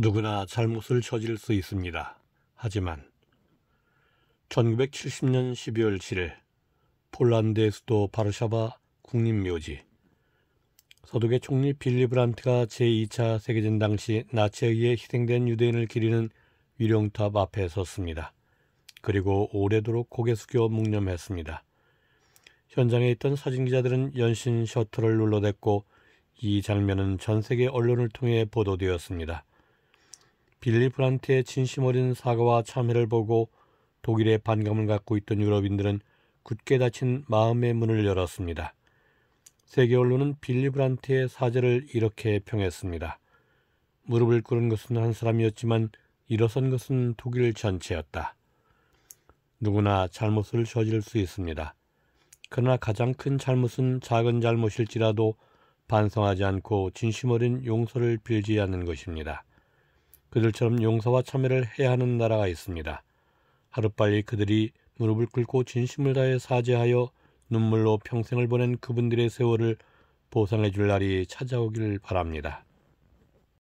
누구나 잘못을 저지를 수 있습니다. 하지만 1970년 12월 7일 폴란드의 수도 바르샤바 국립묘지 서독의 총리 빌리브란트가 제2차 세계전 당시 나치에 의해 희생된 유대인을 기리는 위령탑 앞에 섰습니다. 그리고 오래도록 고개 숙여 묵념했습니다. 현장에 있던 사진기자들은 연신 셔터를 눌러댔고 이 장면은 전 세계 언론을 통해 보도되었습니다. 빌리 브란트의 진심 어린 사과와 참회를 보고 독일의 반감을 갖고 있던 유럽인들은 굳게 닫힌 마음의 문을 열었습니다. 세계 언론은 빌리 브란트의 사제를 이렇게 평했습니다. 무릎을 꿇은 것은 한 사람이었지만 일어선 것은 독일 전체였다. 누구나 잘못을 저지를 수 있습니다. 그러나 가장 큰 잘못은 작은 잘못일지라도 반성하지 않고 진심 어린 용서를 빌지 않는 것입니다. 그들처럼 용서와 참여를 해야 하는 나라가 있습니다. 하루빨리 그들이 무릎을 꿇고 진심을 다해 사죄하여 눈물로 평생을 보낸 그분들의 세월을 보상해 줄 날이 찾아오길 바랍니다.